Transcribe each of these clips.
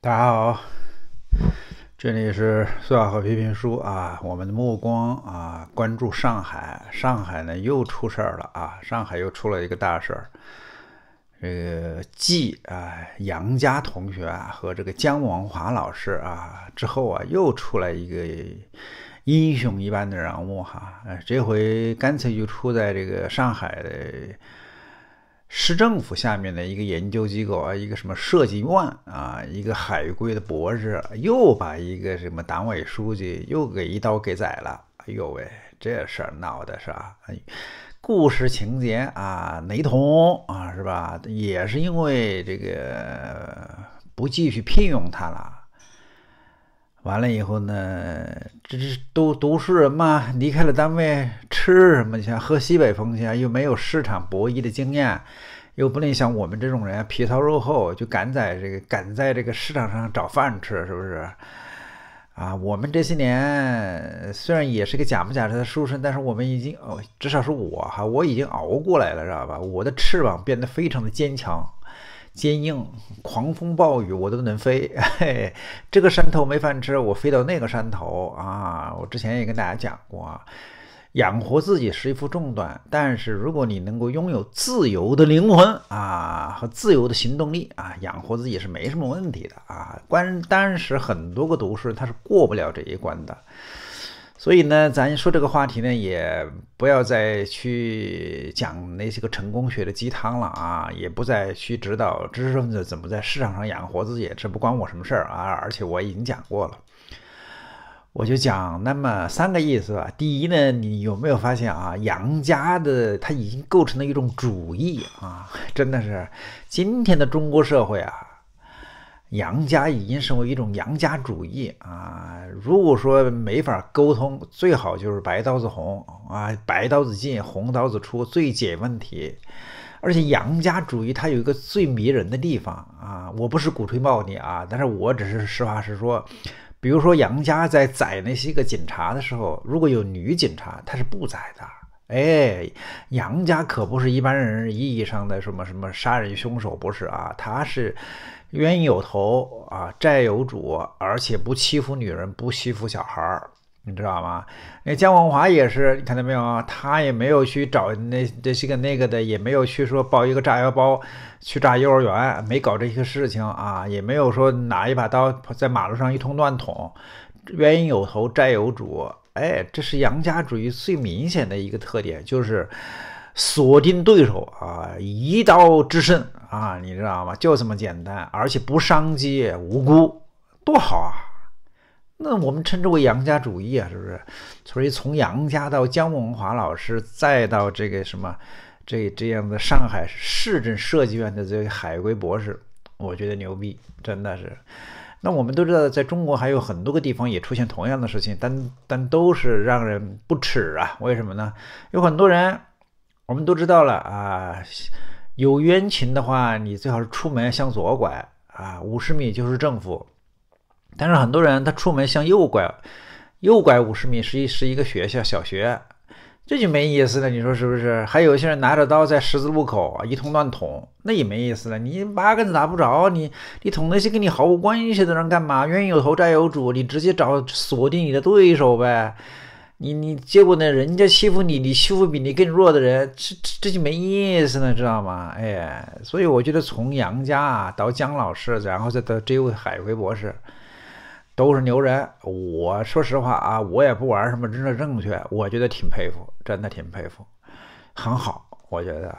大家好，这里是苏小和批评书啊。我们的目光啊，关注上海。上海呢，又出事儿了啊！上海又出了一个大事儿。这个继啊，杨佳同学啊，和这个姜文华老师啊之后啊，又出来一个英雄一般的人物哈。这回干脆就出在这个上海的。市政府下面的一个研究机构啊，一个什么设计院啊，一个海归的博士，又把一个什么党委书记又给一刀给宰了。哎呦喂，这事儿闹的是吧？故事情节啊雷同啊是吧？也是因为这个不继续聘用他了。完了以后呢，这这都读书人嘛，离开了单位吃什么去喝西北风去又没有市场博弈的经验，又不能像我们这种人皮糙肉厚，就敢在这个敢在这个市场上找饭吃，是不是？啊，我们这些年虽然也是个假模假式的书生，但是我们已经哦，至少是我哈，我已经熬过来了，知道吧？我的翅膀变得非常的坚强。坚硬，狂风暴雨我都能飞。嘿，这个山头没饭吃，我飞到那个山头啊！我之前也跟大家讲过，养活自己是一副重担，但是如果你能够拥有自由的灵魂啊和自由的行动力啊，养活自己是没什么问题的啊。关当时很多个读书人他是过不了这一关的。所以呢，咱说这个话题呢，也不要再去讲那些个成功学的鸡汤了啊，也不再去指导知识分子怎么在市场上养活自己，这不关我什么事儿啊。而且我已经讲过了，我就讲那么三个意思吧。第一呢，你有没有发现啊，杨家的他已经构成了一种主义啊，真的是今天的中国社会啊。杨家已经成为一种杨家主义啊！如果说没法沟通，最好就是白刀子红啊，白刀子进，红刀子出，最解问题。而且杨家主义它有一个最迷人的地方啊！我不是鼓吹暴力啊，但是我只是实话实说。比如说杨家在宰那些个警察的时候，如果有女警察，他是不宰的。哎，杨家可不是一般人意义上的什么什么杀人凶手，不是啊？他是。冤有头啊，债有主，而且不欺负女人，不欺负小孩儿，你知道吗？那姜文华也是，你看到没有？他也没有去找那这些个那个的，也没有去说抱一个炸药包去炸幼儿园，没搞这些事情啊，也没有说拿一把刀在马路上一通乱捅。冤有头，债有主，哎，这是杨家主义最明显的一个特点，就是。锁定对手啊，一刀制胜啊，你知道吗？就这么简单，而且不伤及无辜，多好啊！那我们称之为杨家主义啊，是不是？所以从杨家到姜文华老师，再到这个什么这这样的上海市政设计院的这个海归博士，我觉得牛逼，真的是。那我们都知道，在中国还有很多个地方也出现同样的事情，但但都是让人不齿啊！为什么呢？有很多人。我们都知道了啊，有冤情的话，你最好是出门向左拐啊，五十米就是政府。但是很多人他出门向右拐，右拐五十米是一是一个学校小学，这就没意思了。你说是不是？还有一些人拿着刀在十字路口一通乱捅，那也没意思了。你八竿子打不着，你你捅那些跟你毫无关系的人干嘛？冤有头债有主，你直接找锁定你的对手呗。你你结果呢？人家欺负你，你欺负比你更弱的人，这这这就没意思了，知道吗？哎，所以我觉得从杨家到姜老师，然后再到这位海归博士，都是牛人。我说实话啊，我也不玩什么真正正确，我觉得挺佩服，真的挺佩服，很好，我觉得。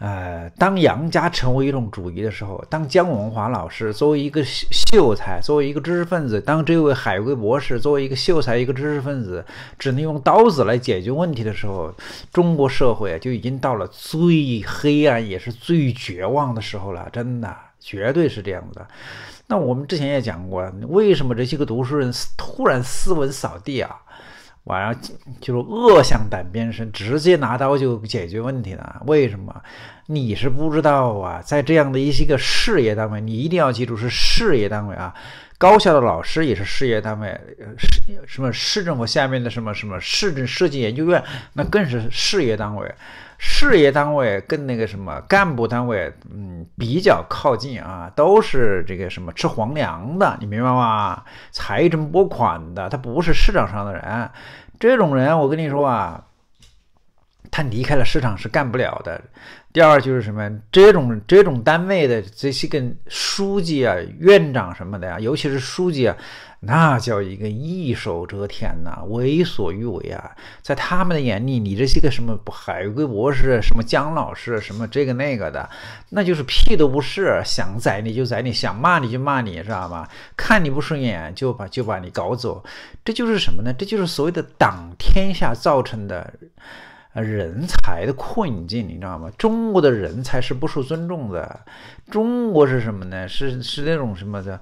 呃，当杨家成为一种主义的时候，当姜文华老师作为一个秀秀才，作为一个知识分子，当这位海归博士作为一个秀才、一个知识分子，只能用刀子来解决问题的时候，中国社会啊，就已经到了最黑暗也是最绝望的时候了。真的，绝对是这样子的。那我们之前也讲过，为什么这些个读书人突然斯文扫地啊？晚上就是恶向胆边生，直接拿刀就解决问题了。为什么？你是不知道啊！在这样的一些个事业单位，你一定要记住是事业单位啊。高校的老师也是事业单位，市什么市政府下面的什么什么市政设计研究院，那更是事业单位。事业单位跟那个什么干部单位，嗯，比较靠近啊，都是这个什么吃皇粮的，你明白吗？财政拨款的，他不是市场上的人，这种人，我跟你说啊。他离开了市场是干不了的。第二就是什么？这种这种单位的这些个书记啊、院长什么的呀，尤其是书记啊，那叫一个一手遮天呐，为所欲为啊。在他们的眼里，你这些个什么海归博士、什么姜老师、什么这个那个的，那就是屁都不是，想宰你就宰你，想骂你就骂你，知道吗？看你不顺眼就把就把你搞走。这就是什么呢？这就是所谓的党天下造成的。人才的困境，你知道吗？中国的人才是不受尊重的。中国是什么呢？是是那种什么的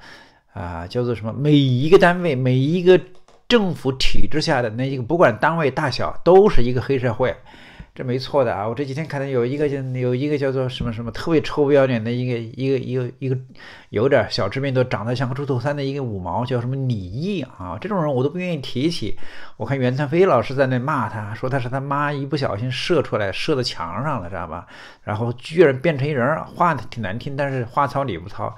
啊？叫做什么？每一个单位，每一个。政府体制下的那一个，不管单位大小，都是一个黑社会，这没错的啊！我这几天看到有一个，有一个叫做什么什么特别臭不要脸的一个一个一个一个有点小知名度，长得像个猪头三的一个五毛，叫什么李毅啊？这种人我都不愿意提起。我看袁灿飞老师在那骂他，说他是他妈一不小心射出来射到墙上了，知道吧？然后居然变成一人话挺难听，但是话糙理不糙，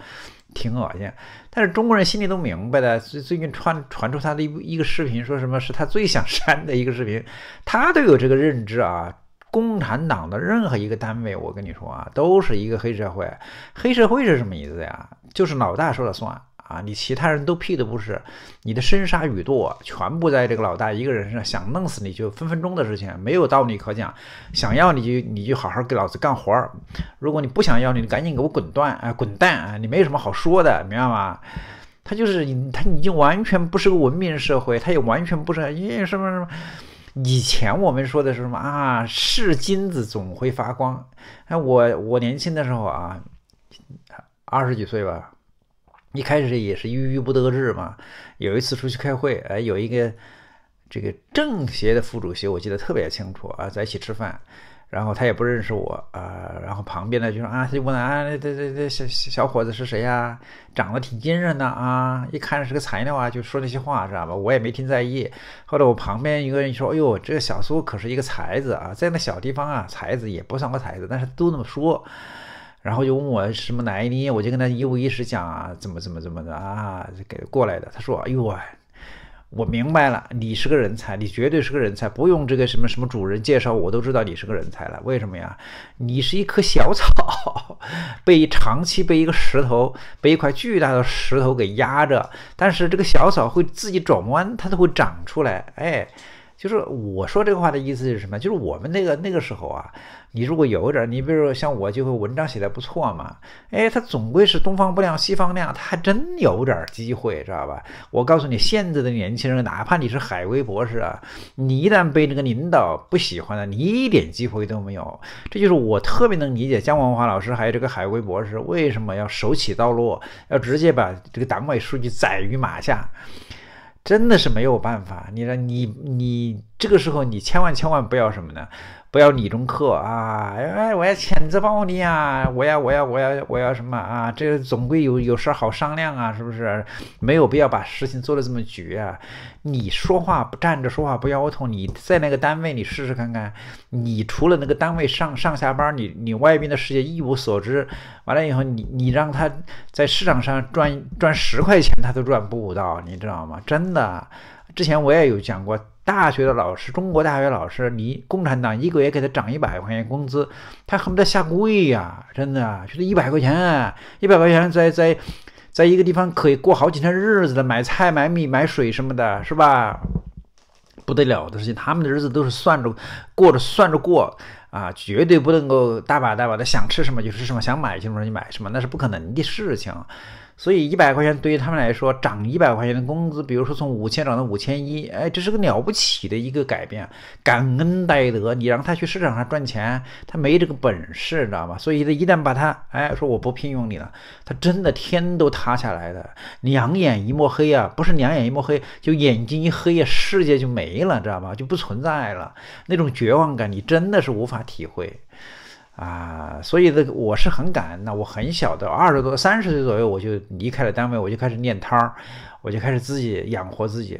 挺恶心。但是中国人心里都明白的，最最近传传出他的一一个视频，说什么是他最想删的一个视频，他都有这个认知啊。共产党的任何一个单位，我跟你说啊，都是一个黑社会。黑社会是什么意思呀？就是老大说了算。啊！你其他人都屁都不是，你的生杀予夺全部在这个老大一个人身上，想弄死你就分分钟的事情，没有道理可讲。想要你就你就好好给老子干活儿，如果你不想要你，你赶紧给我滚断，啊！滚蛋啊！你没有什么好说的，明白吗？他就是，他已经完全不是个文明社会，他也完全不是。因为什么什么？以前我们说的是什么啊？是金子总会发光。哎，我我年轻的时候啊，二十几岁吧。一开始也是郁郁不得志嘛。有一次出去开会，哎，有一个这个政协的副主席，我记得特别清楚啊，在一起吃饭，然后他也不认识我啊，然后旁边呢就说啊，问啊，这这这小小伙子是谁呀？长得挺精神的啊，一看是个材料啊，就说那些话，知道吧？我也没听在意。后来我旁边一个人说，哎呦，这个小苏可是一个才子啊，在那小地方啊，才子也不算个才子，但是都那么说。然后就问我什么来历，我就跟他一五一十讲啊，怎么怎么怎么的啊，给过来的。他说：“哎呦，我明白了，你是个人才，你绝对是个人才，不用这个什么什么主人介绍，我都知道你是个人才了。为什么呀？你是一棵小草，被长期被一个石头，被一块巨大的石头给压着，但是这个小草会自己转弯，它都会长出来。哎。”就是我说这个话的意思是什么？就是我们那个那个时候啊，你如果有点儿，你比如说像我，就会文章写的不错嘛。哎，他总归是东方不亮西方亮，他还真有点机会，知道吧？我告诉你，现在的年轻人，哪怕你是海归博士啊，你一旦被那个领导不喜欢了，你一点机会都没有。这就是我特别能理解姜文华老师还有这个海归博士为什么要手起刀落，要直接把这个党委书记宰于马下。真的是没有办法，你说你你这个时候，你千万千万不要什么呢？不要理中客啊！哎，我要谴责暴力啊！我要，我要，我要，我要什么啊？这总归有有事好商量啊，是不是？没有必要把事情做的这么绝啊！你说话不站着说话不腰疼，你在那个单位你试试看看，你除了那个单位上上下班，你你外边的世界一无所知，完了以后你你让他在市场上赚赚十块钱他都赚不到，你知道吗？真的，之前我也有讲过。大学的老师，中国大学老师，你共产党一个月给他涨一百块钱工资，他恨不得下跪呀！真的觉得一百块钱，一百块钱在在，在一个地方可以过好几天日子的，买菜、买米、买水什么的，是吧？不得了的事情，他们的日子都是算着过着算着过啊，绝对不能够大把大把的想吃什么就吃什么，想买什么就买什么，那是不可能的事情。所以一百块钱对于他们来说，涨一百块钱的工资，比如说从五千涨到五千一，哎，这是个了不起的一个改变，感恩戴德。你让他去市场上赚钱，他没这个本事，你知道吧？所以他一旦把他，哎，说我不聘用你了，他真的天都塌下来的，两眼一抹黑啊，不是两眼一抹黑，就眼睛一黑啊，世界就没了，知道吧？就不存在了，那种绝望感，你真的是无法体会。啊，所以个我是很感恩。那我很小的，二十多、三十岁左右，我就离开了单位，我就开始练摊儿，我就开始自己养活自己。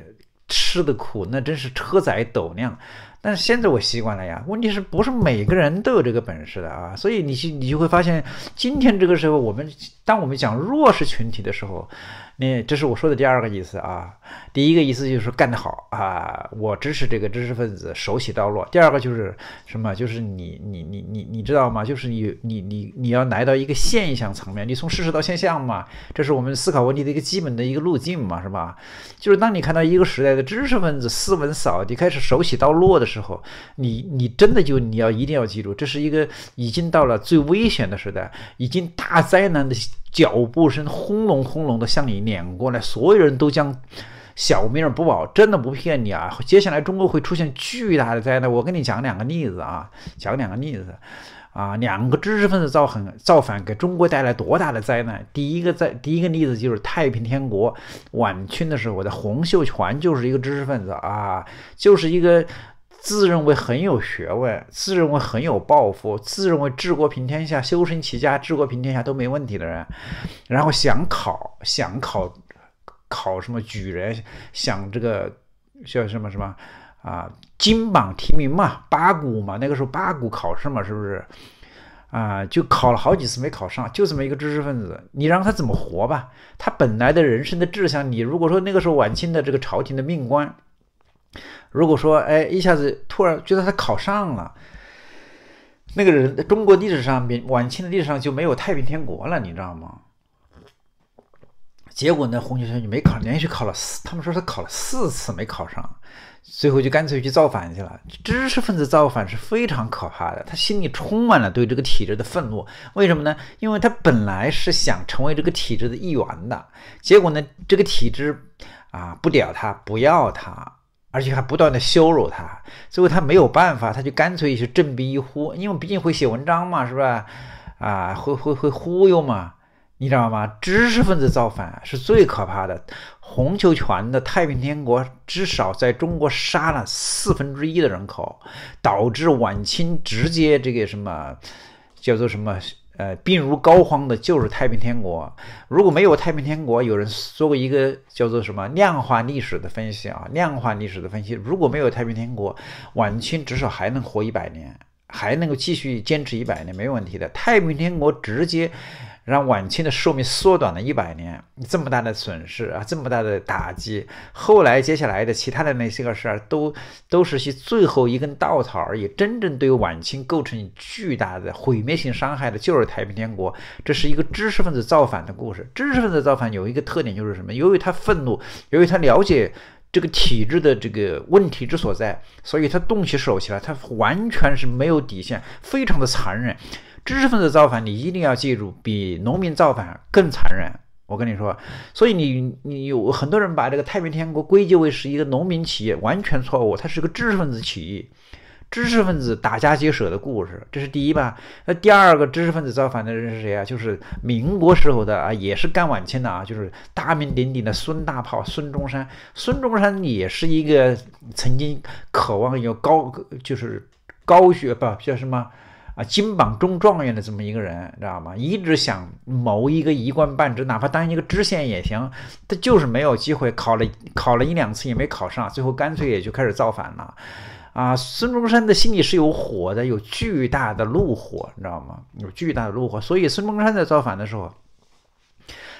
吃的苦那真是车载斗量，但是现在我习惯了呀。问题是不是每个人都有这个本事的啊？所以你去，你就会发现，今天这个时候我们当我们讲弱势群体的时候，那这是我说的第二个意思啊。第一个意思就是干得好啊，我支持这个知识分子手起刀落。第二个就是什么？就是你你你你你知道吗？就是你你你你要来到一个现象层面，你从事实到现象嘛，这是我们思考问题的一个基本的一个路径嘛，是吧？就是当你看到一个时代的知。知识分子斯文扫地，开始手起刀落的时候，你你真的就你要一定要记住，这是一个已经到了最危险的时代，已经大灾难的脚步声轰隆轰隆的向你碾过来，所有人都将小命不保，真的不骗你啊！接下来中国会出现巨大的灾难，我跟你讲两个例子啊，讲两个例子。啊，两个知识分子造很造反，给中国带来多大的灾难？第一个在第一个例子就是太平天国晚清的时候的洪秀全，就是一个知识分子啊，就是一个自认为很有学问、自认为很有抱负、自认为治国平天下、修身齐家、治国平天下都没问题的人，然后想考想考考什么举人，想这个叫什么什么。啊，金榜题名嘛，八股嘛，那个时候八股考试嘛，是不是？啊，就考了好几次没考上，就这么一个知识分子，你让他怎么活吧？他本来的人生的志向，你如果说那个时候晚清的这个朝廷的命官，如果说哎一下子突然觉得他考上了，那个人中国历史上晚清的历史上就没有太平天国了，你知道吗？结果呢，红学家就没考，连续考了四，他们说他考了四次没考上，最后就干脆去造反去了。知识分子造反是非常可怕的，他心里充满了对这个体制的愤怒。为什么呢？因为他本来是想成为这个体制的一员的，结果呢，这个体制啊不屌他，不要他，而且还不断的羞辱他，最后他没有办法，他就干脆去振臂一呼，因为毕竟会写文章嘛，是吧？啊，会会会忽悠嘛。你知道吗？知识分子造反是最可怕的。洪秀全的太平天国至少在中国杀了四分之一的人口，导致晚清直接这个什么叫做什么呃病入膏肓的就是太平天国。如果没有太平天国，有人做过一个叫做什么量化历史的分析啊，量化历史的分析，如果没有太平天国，晚清至少还能活一百年。还能够继续坚持一百年，没问题的。太平天国直接让晚清的寿命缩短了一百年，这么大的损失啊，这么大的打击。后来接下来的其他的那些个事儿，都都是些最后一根稻草而已。真正对晚清构成巨大的毁灭性伤害的，就是太平天国。这是一个知识分子造反的故事。知识分子造反有一个特点，就是什么？由于他愤怒，由于他了解。这个体制的这个问题之所在，所以他动起手起来，他完全是没有底线，非常的残忍。知识分子造反，你一定要记住，比农民造反更残忍。我跟你说，所以你你有很多人把这个太平天国归结为是一个农民起义，完全错误，它是个知识分子起义。知识分子打家劫舍的故事，这是第一吧？那第二个知识分子造反的人是谁啊？就是民国时候的啊，也是干晚清的啊，就是大名鼎鼎的孙大炮孙中山。孙中山也是一个曾经渴望有高，就是高学吧，叫什么？啊，金榜中状元的这么一个人，知道吗？一直想谋一个一官半职，哪怕当一个知县也行，他就是没有机会，考了考了一两次也没考上，最后干脆也就开始造反了。啊，孙中山的心里是有火的，有巨大的怒火，你知道吗？有巨大的怒火，所以孙中山在造反的时候，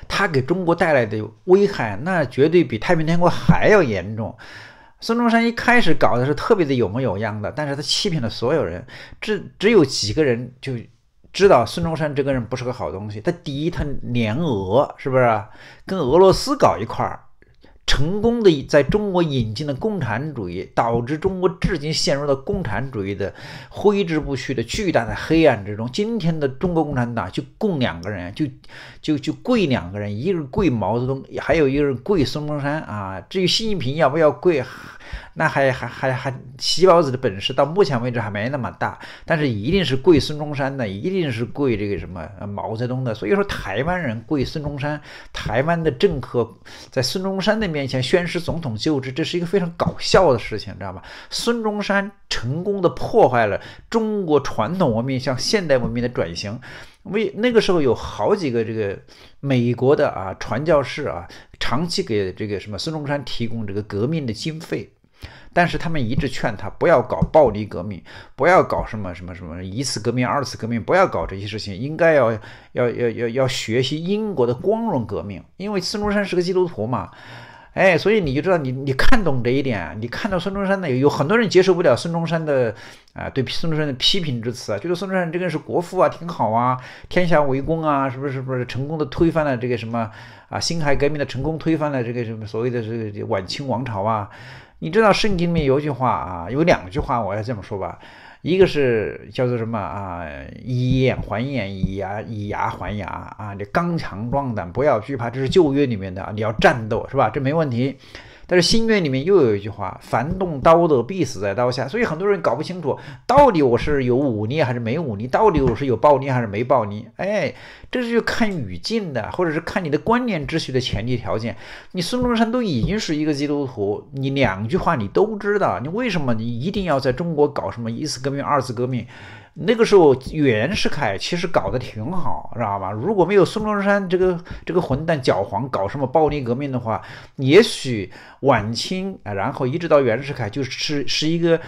他给中国带来的危害，那绝对比太平天国还要严重。孙中山一开始搞的是特别的有模有样的，但是他欺骗了所有人，只只有几个人就知道孙中山这个人不是个好东西。他第一，他联俄，是不是跟俄罗斯搞一块儿？成功的在中国引进了共产主义，导致中国至今陷入了共产主义的挥之不去的巨大的黑暗之中。今天的中国共产党就供两个人，就就就跪两个人，一个人跪毛泽东，还有一个人跪孙中山啊。至于习近平要不要跪？那还还还还，习包子的本事到目前为止还没那么大，但是一定是跪孙中山的，一定是跪这个什么毛泽东的。所以说，台湾人跪孙中山，台湾的政客在孙中山的面前宣誓总统就职，这是一个非常搞笑的事情，知道吧？孙中山成功的破坏了中国传统文明向现代文明的转型，为那个时候有好几个这个美国的啊传教士啊，长期给这个什么孙中山提供这个革命的经费。但是他们一直劝他不要搞暴力革命，不要搞什么什么什么一次革命、二次革命，不要搞这些事情，应该要要要要要学习英国的光荣革命。因为孙中山是个基督徒嘛，哎，所以你就知道你你看懂这一点，你看到孙中山呢，有很多人接受不了孙中山的啊对孙中山的批评之词啊，觉得孙中山这个人是国父啊，挺好啊，天下为公啊，是不是不是成功的推翻了这个什么啊辛亥革命的成功推翻了这个什么所谓的这个晚清王朝啊。你知道圣经里面有一句话啊，有两句话，我要这么说吧，一个是叫做什么啊？以眼还眼，以牙以牙还牙啊！你刚强壮胆，不要惧怕，这是旧约里面的你要战斗是吧？这没问题。但是《新约》里面又有一句话：“凡动刀的必死在刀下。”所以很多人搞不清楚，到底我是有武力还是没武力，到底我是有暴力还是没暴力。哎，这是看语境的，或者是看你的观念秩序的前提条件。你孙中山都已经是一个基督徒，你两句话你都知道，你为什么你一定要在中国搞什么一次革命、二次革命？那个时候，袁世凯其实搞得挺好，知道吧？如果没有孙中山这个这个混蛋搅黄，搞什么暴力革命的话，也许晚清啊，然后一直到袁世凯，就是是一个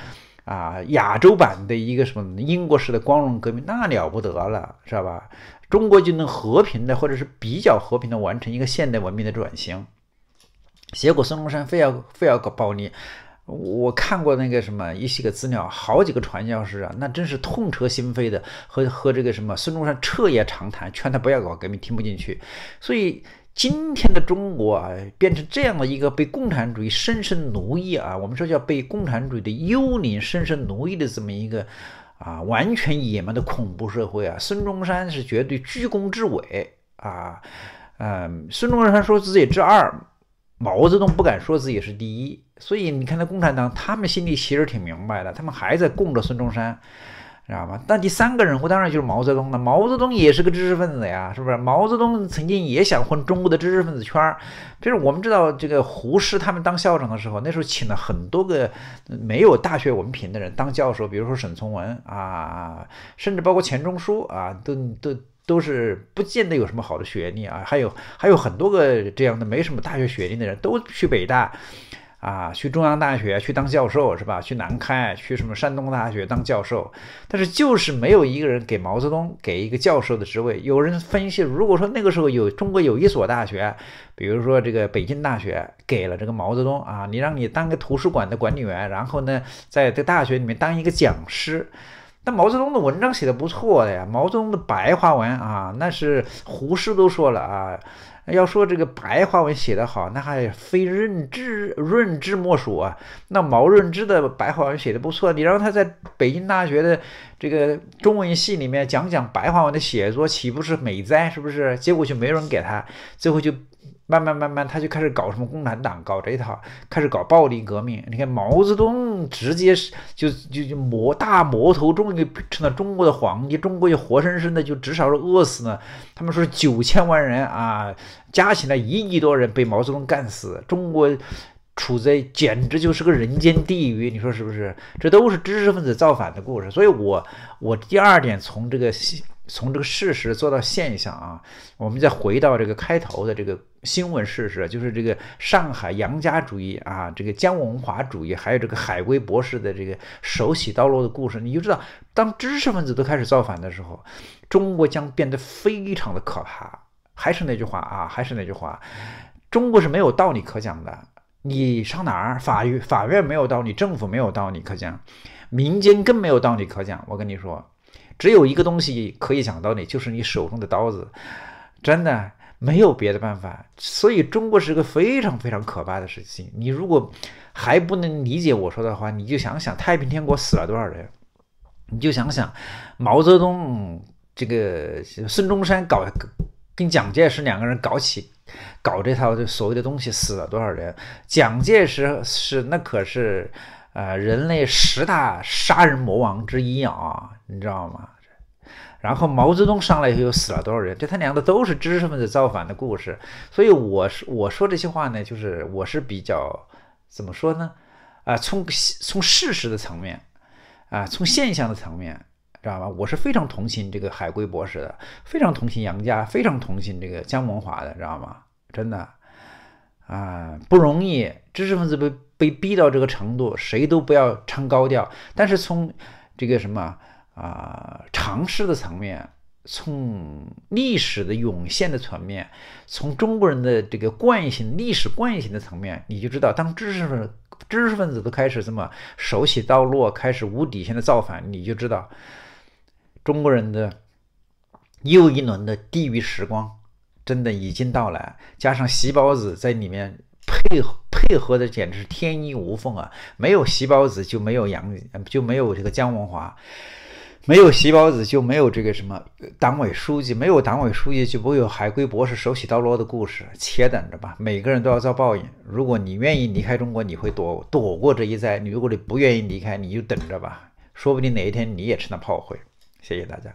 啊亚洲版的一个什么英国式的光荣革命，那了不得了，知道吧？中国就能和平的或者是比较和平的完成一个现代文明的转型。结果孙中山非要非要搞暴力。我看过那个什么一些个资料，好几个传教士啊，那真是痛彻心扉的，和和这个什么孙中山彻夜长谈，劝他不要搞革命，听不进去。所以今天的中国啊，变成这样的一个被共产主义深深奴役啊，我们说叫被共产主义的幽灵深深奴役的这么一个啊，完全野蛮的恐怖社会啊。孙中山是绝对居功至伟啊，嗯，孙中山说自己之二，毛泽东不敢说自己是第一。所以你看，那共产党他们心里其实挺明白的，他们还在供着孙中山，知道吗？但第三个人物当然就是毛泽东了。毛泽东也是个知识分子呀，是不是？毛泽东曾经也想混中国的知识分子圈儿，就是我们知道这个胡适他们当校长的时候，那时候请了很多个没有大学文凭的人当教授，比如说沈从文啊，甚至包括钱钟书啊，都都都是不见得有什么好的学历啊，还有还有很多个这样的没什么大学学历的人都去北大。啊，去中央大学去当教授是吧？去南开，去什么山东大学当教授，但是就是没有一个人给毛泽东给一个教授的职位。有人分析，如果说那个时候有中国有一所大学，比如说这个北京大学，给了这个毛泽东啊，你让你当个图书馆的管理员，然后呢，在这大学里面当一个讲师，那毛泽东的文章写的不错的呀，毛泽东的白话文啊，那是胡适都说了啊。要说这个白话文写得好，那还非润之、润之莫属啊。那毛润之的白话文写的不错，你让他在北京大学的这个中文系里面讲讲白话文的写作，岂不是美哉？是不是？结果就没人给他，最后就。慢慢慢慢，他就开始搞什么共产党，搞这一套，开始搞暴力革命。你看毛泽东直接是就就就魔大魔头，终于成了中国的皇帝，中国就活生生的就至少是饿死呢。他们说九千万人啊，加起来一亿多人被毛泽东干死，中国处在简直就是个人间地狱。你说是不是？这都是知识分子造反的故事。所以我我第二点从这个西。从这个事实做到现象啊，我们再回到这个开头的这个新闻事实，就是这个上海杨家主义啊，这个江文华主义，还有这个海归博士的这个手起刀落的故事，你就知道，当知识分子都开始造反的时候，中国将变得非常的可怕。还是那句话啊，还是那句话，中国是没有道理可讲的。你上哪儿？法律、法院没有道理，政府没有道理可讲，民间更没有道理可讲。我跟你说。只有一个东西可以讲道理，就是你手中的刀子，真的没有别的办法。所以，中国是个非常非常可怕的事情。你如果还不能理解我说的话，你就想想太平天国死了多少人，你就想想毛泽东这个孙中山搞跟蒋介石两个人搞起搞这套就所谓的东西死了多少人。蒋介石是那可是。呃，人类十大杀人魔王之一啊，你知道吗？然后毛泽东上来以后又死了多少人？这他娘的都是知识分子造反的故事。所以，我是我说这些话呢，就是我是比较怎么说呢？啊，从从事实的层面啊，从现象的层面，知道吗？我是非常同情这个海归博士的，非常同情杨家，非常同情这个姜文华的，知道吗？真的。啊，不容易，知识分子被被逼到这个程度，谁都不要唱高调。但是从这个什么啊尝试的层面，从历史的涌现的层面，从中国人的这个惯性历史惯性的层面，你就知道，当知识分知识分子都开始什么手起刀落，开始无底线的造反，你就知道，中国人的又一轮的地狱时光。真的已经到了，加上席包子在里面配配合的简直是天衣无缝啊！没有席包子就没有杨，就没有这个姜文华，没有席包子就没有这个什么党委书记，没有党委书记就不会有海归博士手起刀落的故事。且等着吧，每个人都要遭报应。如果你愿意离开中国，你会躲躲过这一灾；你如果你不愿意离开，你就等着吧，说不定哪一天你也成了炮灰。谢谢大家。